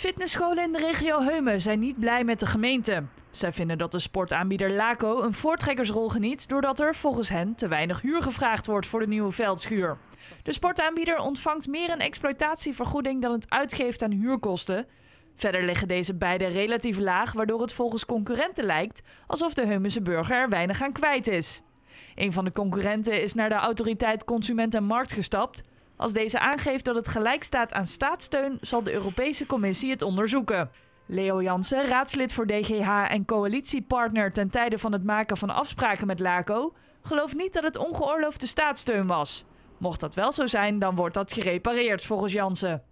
Fitnessscholen in de regio Heumen zijn niet blij met de gemeente. Zij vinden dat de sportaanbieder Laco een voortrekkersrol geniet doordat er volgens hen te weinig huur gevraagd wordt voor de nieuwe veldschuur. De sportaanbieder ontvangt meer een exploitatievergoeding dan het uitgeeft aan huurkosten. Verder liggen deze beide relatief laag, waardoor het volgens concurrenten lijkt alsof de Heumense burger er weinig aan kwijt is. Een van de concurrenten is naar de autoriteit Consument en Markt gestapt. Als deze aangeeft dat het gelijk staat aan staatssteun, zal de Europese Commissie het onderzoeken. Leo Jansen, raadslid voor DGH en coalitiepartner ten tijde van het maken van afspraken met LACO, gelooft niet dat het ongeoorloofde staatssteun was. Mocht dat wel zo zijn, dan wordt dat gerepareerd volgens Jansen.